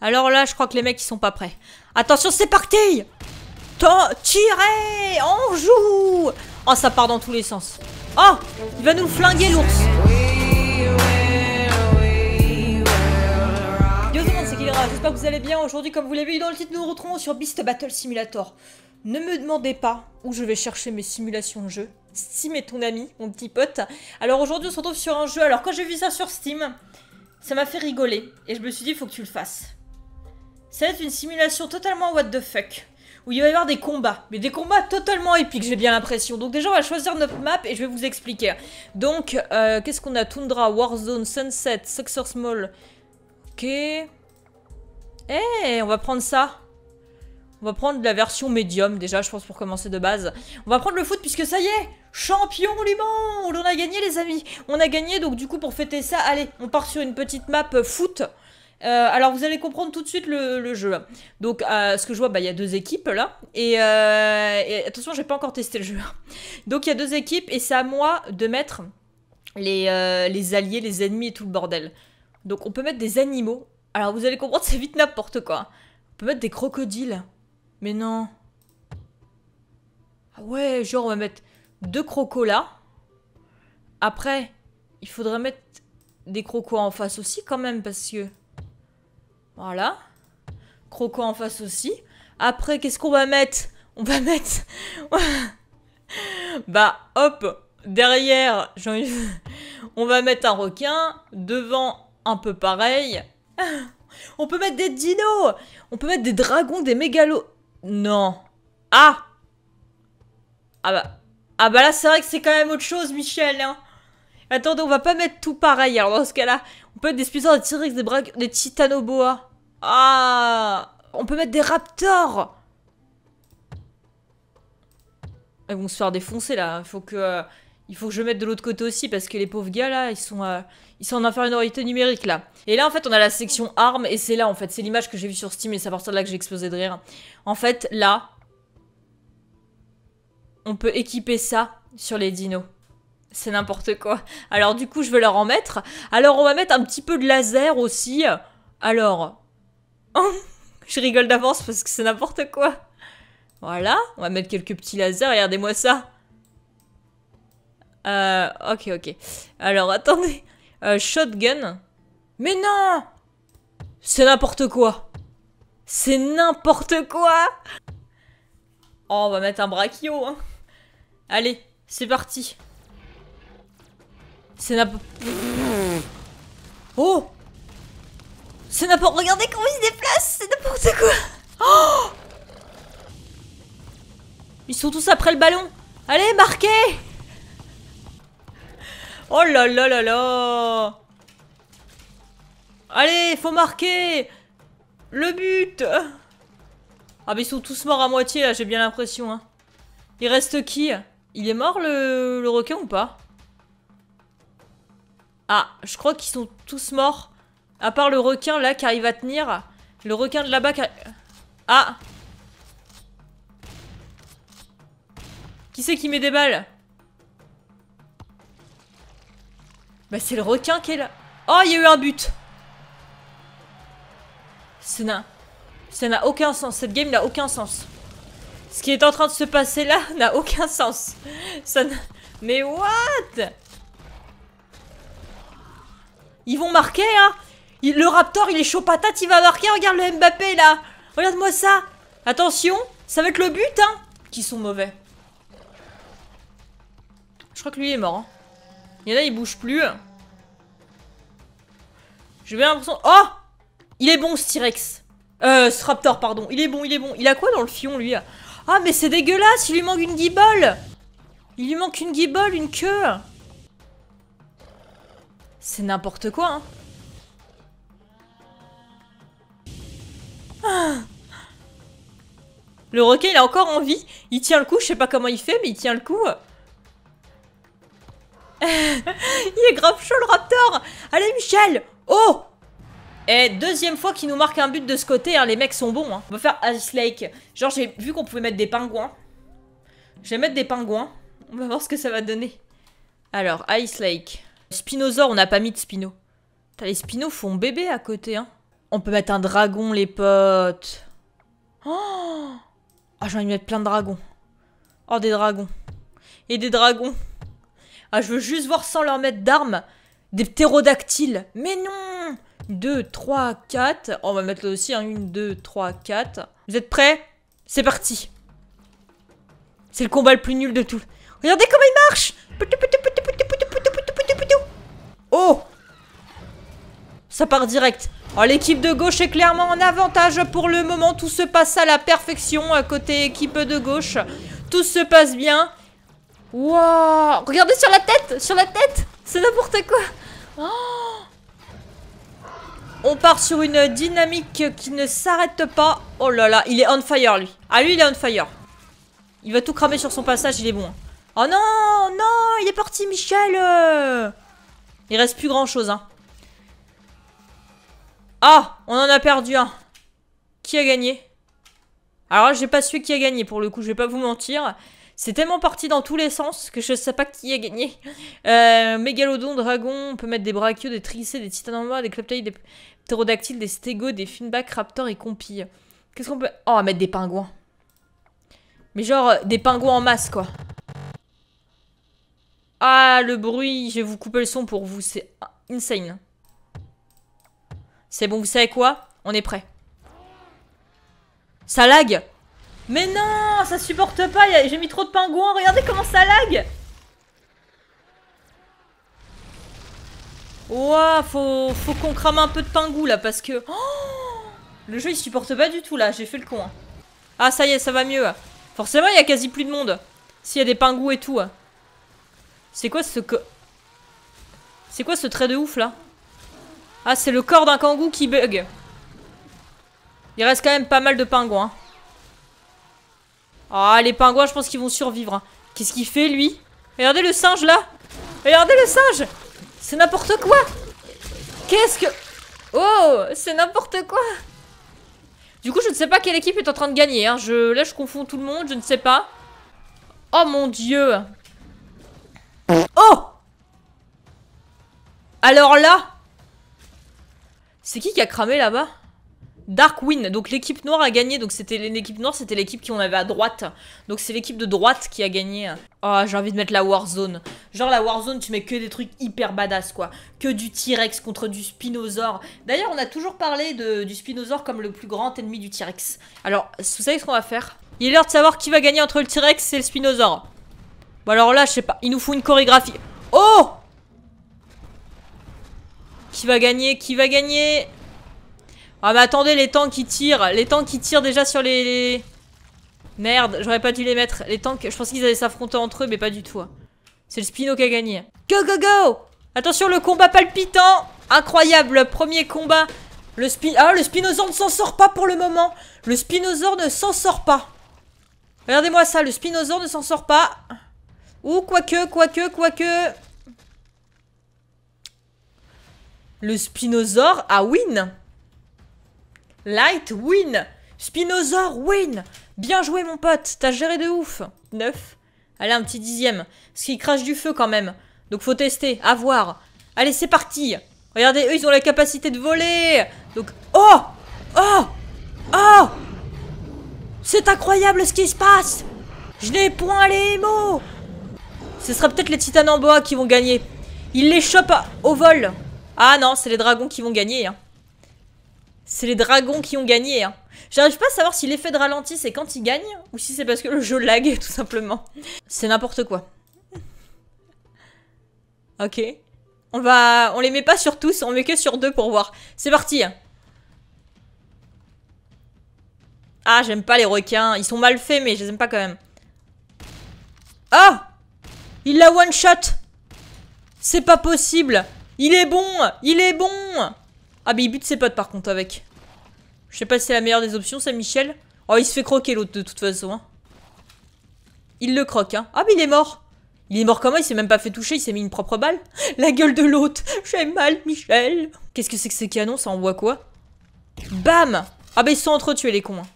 Alors là, je crois que les mecs, ils sont pas prêts. Attention, c'est parti Tirez On joue Oh, ça part dans tous les sens. Oh Il va nous flinguer, l'ours Yo tout le monde, c'est Kylera. J'espère que vous allez bien. Aujourd'hui, comme vous l'avez vu dans le titre, nous nous retrouvons sur Beast Battle Simulator. Ne me demandez pas où je vais chercher mes simulations de jeu. Steam est ton ami, mon petit pote. Alors aujourd'hui, on se retrouve sur un jeu. Alors quand j'ai vu ça sur Steam, ça m'a fait rigoler. Et je me suis dit, il faut que tu le fasses. Ça va être une simulation totalement what the fuck. Où il va y avoir des combats. Mais des combats totalement épiques, j'ai bien l'impression. Donc déjà, on va choisir notre map et je vais vous expliquer. Donc, euh, qu'est-ce qu'on a Tundra, Warzone, Sunset, Success Small. Ok. Eh, on va prendre ça. On va prendre la version médium, déjà, je pense, pour commencer de base. On va prendre le foot, puisque ça y est Champion du monde On a gagné, les amis On a gagné, donc du coup, pour fêter ça, allez, on part sur une petite map euh, foot. Euh, alors vous allez comprendre tout de suite le, jeu. Donc ce que je vois, bah, il y a deux équipes là. Euh, et, attention, j'ai pas encore testé le jeu. Donc il y a deux équipes et c'est à moi de mettre les, euh, les alliés, les ennemis et tout le bordel. Donc on peut mettre des animaux. Alors vous allez comprendre, c'est vite n'importe quoi. On peut mettre des crocodiles. Mais non. Ah ouais, genre on va mettre deux crocos là. Après, il faudrait mettre des crocos en face aussi quand même parce que... Voilà. Croco en face aussi. Après, qu'est-ce qu'on va mettre On va mettre... bah, hop Derrière, on va mettre un requin. Devant, un peu pareil. on peut mettre des dinos On peut mettre des dragons, des mégalos... Non. Ah Ah bah... Ah bah là, c'est vrai que c'est quand même autre chose, Michel, hein. Attendez, on va pas mettre tout pareil. Alors hein, dans ce cas-là, on peut mettre des spécialistes, des T-Rex, des, des titanoboas. Ah On peut mettre des raptors Ils vont se faire défoncer là. Il faut que, euh, il faut que je mette de l'autre côté aussi parce que les pauvres gars là, ils sont, euh, ils sont en infériorité numérique là. Et là en fait on a la section armes et c'est là en fait. C'est l'image que j'ai vue sur Steam et c'est à partir de là que j'ai explosé de rire. En fait là, on peut équiper ça sur les dinos. C'est n'importe quoi. Alors du coup, je vais leur en mettre. Alors on va mettre un petit peu de laser aussi. Alors, Oh, je rigole d'avance parce que c'est n'importe quoi. Voilà, on va mettre quelques petits lasers, regardez-moi ça. Euh, ok, ok. Alors, attendez. Euh, shotgun. Mais non C'est n'importe quoi. C'est n'importe quoi oh, on va mettre un brachio. Hein. Allez, c'est parti. C'est n'importe... Oh C'est n'importe... Regardez comment il se Ils sont tous après le ballon. Allez, marquez Oh là là là là Allez, faut marquer Le but Ah mais ils sont tous morts à moitié là, j'ai bien l'impression. Hein. Il reste qui Il est mort le, le requin ou pas Ah, je crois qu'ils sont tous morts. À part le requin là qui arrive à tenir. Le requin de là-bas qui... Ah Qui c'est qui met des balles Bah c'est le requin qui est là. Oh, il y a eu un but Ça n'a... aucun sens. Cette game n'a aucun sens. Ce qui est en train de se passer là n'a aucun sens. Mais what Ils vont marquer, hein Le Raptor, il est chaud patate, il va marquer. Regarde le Mbappé, là Regarde-moi ça Attention Ça va être le but, hein Qui sont mauvais. Je crois que lui est mort. Hein. Il y en a, il bouge plus. J'ai bien l'impression... Oh Il est bon, ce T-Rex. Euh, ce Raptor, pardon. Il est bon, il est bon. Il a quoi dans le fion, lui Ah, mais c'est dégueulasse Il lui manque une guibole Il lui manque une guibole, une queue C'est n'importe quoi, hein. ah le requin, il a encore envie. Il tient le coup, je sais pas comment il fait, mais il tient le coup. Il est grave chaud le raptor Allez Michel Oh et eh, deuxième fois qu'il nous marque un but de ce côté, hein, les mecs sont bons. Hein. On va faire Ice Lake. Genre, j'ai vu qu'on pouvait mettre des pingouins. Je vais mettre des pingouins. On va voir ce que ça va donner. Alors, Ice Lake. Spinosaur on n'a pas mis de Spino. les Spinos font bébé à côté. Hein. On peut mettre un dragon, les potes. Oh, oh j'ai envie de mettre plein de dragons. Oh, des dragons. Et des dragons. Ah, je veux juste voir sans leur mettre d'armes des ptérodactyles. Mais non 2, 3, 4. on va mettre là aussi, 1, 2, 3, 4. Vous êtes prêts C'est parti. C'est le combat le plus nul de tout. Regardez comment il marche Oh Ça part direct. Oh, l'équipe de gauche est clairement en avantage pour le moment. Tout se passe à la perfection à côté équipe de gauche. Tout se passe bien. Wow Regardez sur la tête Sur la tête C'est n'importe quoi oh. On part sur une dynamique qui ne s'arrête pas. Oh là là, il est on fire lui. Ah lui, il est on fire. Il va tout cramer sur son passage, il est bon. Hein. Oh non Non Il est parti, Michel Il reste plus grand-chose, hein. Ah On en a perdu un. Qui a gagné Alors là, j'ai pas su qui a gagné, pour le coup, je vais pas vous mentir. C'est tellement parti dans tous les sens que je sais pas qui a gagné. Euh, mégalodon, dragon, on peut mettre des brachios, des tricés, des titans en des claptaïs, des ptérodactyles, des stégos, des finbacks, raptors et compilles. Qu'est-ce qu'on peut... Oh, mettre des pingouins. Mais genre, euh, des pingouins en masse, quoi. Ah, le bruit, je vais vous couper le son pour vous, c'est insane. C'est bon, vous savez quoi On est prêt. Ça lague. Mais non, ça supporte pas, j'ai mis trop de pingouins, regardez comment ça lag Ouah, faut, faut qu'on crame un peu de pingou là parce que... Oh, le jeu il supporte pas du tout là, j'ai fait le con. Hein. Ah ça y est, ça va mieux. Hein. Forcément il y a quasi plus de monde. S'il y a des pingouins et tout. Hein. C'est quoi ce... C'est quoi ce trait de ouf là Ah c'est le corps d'un kangou qui bug. Il reste quand même pas mal de pingouins. Ah, les pingouins, je pense qu'ils vont survivre. Hein. Qu'est-ce qu'il fait, lui Regardez le singe, là Regardez le singe C'est n'importe quoi Qu'est-ce que... Oh C'est n'importe quoi Du coup, je ne sais pas quelle équipe est en train de gagner. Hein. Je... Là, je confonds tout le monde, je ne sais pas. Oh, mon Dieu Oh Alors là C'est qui qui a cramé, là-bas Dark Win. Donc l'équipe noire a gagné. Donc c'était l'équipe noire, c'était l'équipe qu'on avait à droite. Donc c'est l'équipe de droite qui a gagné. Oh, j'ai envie de mettre la Warzone. Genre la Warzone, tu mets que des trucs hyper badass quoi. Que du T-Rex contre du Spinosaur. D'ailleurs, on a toujours parlé du Spinosaur comme le plus grand ennemi du T-Rex. Alors, vous savez ce qu'on va faire Il est l'heure de savoir qui va gagner entre le T-Rex et le Spinosaur. Bon alors là, je sais pas. Il nous faut une chorégraphie. Oh Qui va gagner Qui va gagner ah mais bah, attendez, les tanks qui tirent. Les tanks qui tirent déjà sur les... Merde, j'aurais pas dû les mettre. Les tanks, je pensais qu'ils allaient s'affronter entre eux, mais pas du tout. Hein. C'est le Spino qui a gagné. Go, go, go Attention, le combat palpitant Incroyable, premier combat. Le, spin ah, le Spinosaure ne s'en sort pas pour le moment. Le Spinosaure ne s'en sort pas. Regardez-moi ça, le spinosaur ne s'en sort pas. Ou quoique, quoique, quoique... Le spinosaur a ah, win Light win Spinosaur win Bien joué mon pote, t'as géré de ouf 9. Allez, un petit dixième. Ce qui crache du feu quand même. Donc faut tester, à voir. Allez, c'est parti Regardez, eux, ils ont la capacité de voler Donc, oh Oh Oh C'est incroyable ce qui se passe Je n'ai point les mots Ce sera peut-être les titanes en bois qui vont gagner. Ils les chopent au vol. Ah non, c'est les dragons qui vont gagner. Hein. C'est les dragons qui ont gagné. Hein. J'arrive pas à savoir si l'effet de ralenti c'est quand ils gagnent ou si c'est parce que le jeu lag tout simplement. C'est n'importe quoi. ok. On va... On les met pas sur tous, on met que sur deux pour voir. C'est parti hein. Ah, j'aime pas les requins. Ils sont mal faits mais je les aime pas quand même. Ah Il l'a one shot C'est pas possible Il est bon Il est bon ah mais il bute ses potes par contre avec. Je sais pas si c'est la meilleure des options, ça Michel. Oh, il se fait croquer l'autre de toute façon. Hein. Il le croque, hein. Ah mais il est mort il est mort comment Il s'est même pas fait toucher, il s'est mis une propre balle. La gueule de l'autre. J'ai mal, Michel. Qu'est-ce que c'est que ces canons Ça envoie quoi Bam Ah bah ils sont entretués les cons. Hein.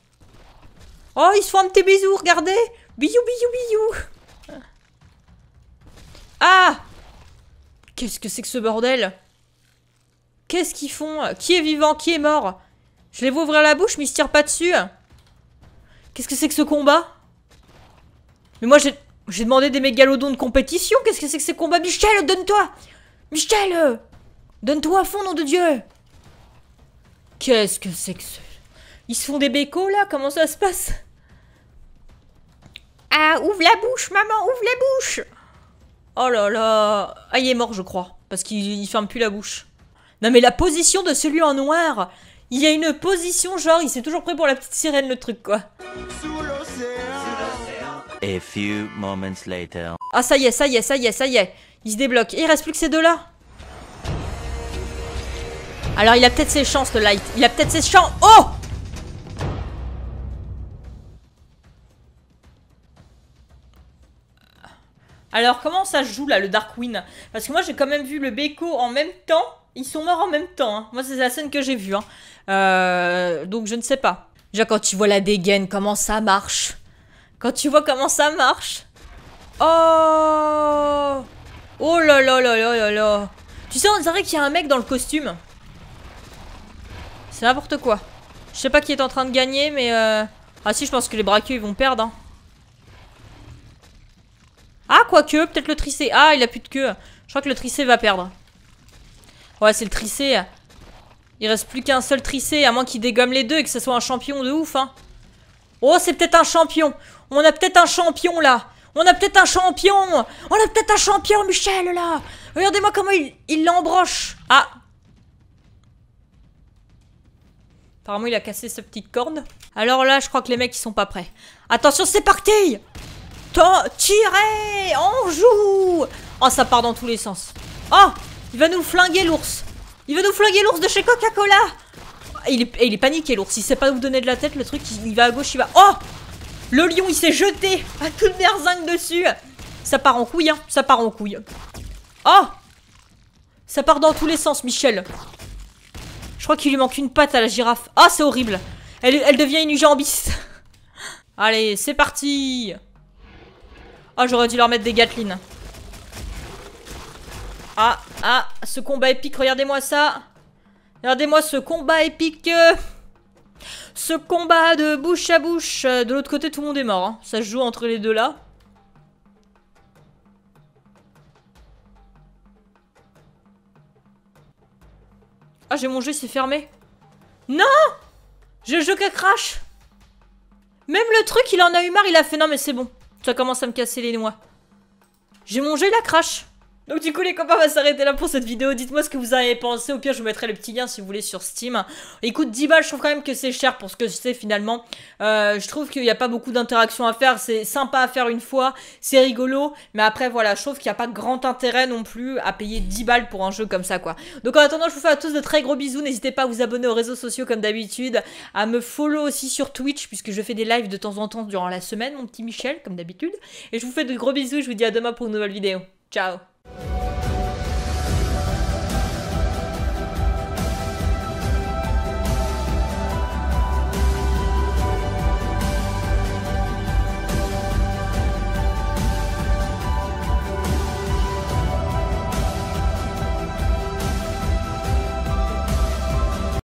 Oh, ils se font un petit bisou, regardez Biou biou biou Ah Qu'est-ce que c'est que ce bordel Qu'est-ce qu'ils font Qui est vivant Qui est mort Je les vois ouvrir la bouche, mais ils se tirent pas dessus. Qu'est-ce que c'est que ce combat Mais moi, j'ai... demandé des mégalodons de compétition. Qu'est-ce que c'est que ce combat Michel, donne-toi Michel Donne-toi à fond, nom de Dieu Qu'est-ce que c'est que ce... Ils se font des bécos, là Comment ça se passe Ah, ouvre la bouche, maman Ouvre la bouche Oh là là Ah, il est mort, je crois. Parce qu'il ferme plus la bouche. Non mais la position de celui en noir Il y a une position genre, il s'est toujours pris pour la petite sirène le truc quoi. Ah ça y est, ça y est, ça y est, ça y est. Il se débloque. Il reste plus que ces deux-là. Alors il a peut-être ses chances le light. Il a peut-être ses chances. Oh Alors comment ça joue là le Darkwing Parce que moi j'ai quand même vu le Beko en même temps ils sont morts en même temps. Hein. Moi, c'est la scène que j'ai vue. Hein. Euh, donc, je ne sais pas. Déjà, quand tu vois la dégaine, comment ça marche Quand tu vois comment ça marche Oh Oh là là là là là Tu sais, on dirait qu'il y a un mec dans le costume. C'est n'importe quoi. Je sais pas qui est en train de gagner, mais... Euh, ah si, je pense que les braqueux, ils vont perdre. Hein. Ah, quoique, peut-être le tricé. Ah, il a plus de queue. Je crois que le tricé va perdre. Ouais, c'est le tricé. Il reste plus qu'un seul tricé, à moins qu'il dégomme les deux et que ce soit un champion de ouf, hein. Oh, c'est peut-être un champion. On a peut-être un champion, là. On a peut-être un champion On a peut-être un champion, Michel, là Regardez-moi comment il l'embroche Ah Apparemment, il a cassé sa petite corne. Alors là, je crois que les mecs, ils sont pas prêts. Attention, c'est parti Tirez On joue Oh, ça part dans tous les sens. Oh il va nous flinguer l'ours. Il va nous flinguer l'ours de chez Coca-Cola. Ah, il est, il est paniqué l'ours. Il sait pas vous donner de la tête. Le truc, il, va à gauche, il va. Oh Le lion, il s'est jeté à toute berzingue dessus. Ça part en couille, hein. Ça part en couille. Oh Ça part dans tous les sens, Michel. Je crois qu'il lui manque une patte à la girafe. Ah, oh, c'est horrible. Elle, devient une jambiste. Allez, c'est parti. Ah, j'aurais dû leur mettre des gâtelines. Ah, ah, ce combat épique, regardez-moi ça Regardez-moi ce combat épique Ce combat de bouche à bouche De l'autre côté, tout le monde est mort. Hein. Ça se joue entre les deux là. Ah, j'ai mangé, c'est fermé. Non Je le jeu crash Même le truc, il en a eu marre, il a fait... Non mais c'est bon, ça commence à me casser les noix. J'ai mangé la il crash donc du coup les copains, on va s'arrêter là pour cette vidéo. Dites-moi ce que vous avez pensé. Au pire, je vous mettrai le petit lien si vous voulez sur Steam. Écoute, 10 balles, je trouve quand même que c'est cher pour ce que c'est finalement. Euh, je trouve qu'il n'y a pas beaucoup d'interactions à faire. C'est sympa à faire une fois, c'est rigolo. Mais après, voilà, je trouve qu'il n'y a pas grand intérêt non plus à payer 10 balles pour un jeu comme ça, quoi. Donc en attendant, je vous fais à tous de très gros bisous. N'hésitez pas à vous abonner aux réseaux sociaux comme d'habitude, à me follow aussi sur Twitch puisque je fais des lives de temps en temps durant la semaine, mon petit Michel, comme d'habitude. Et je vous fais de gros bisous. Je vous dis à demain pour une nouvelle vidéo. Ciao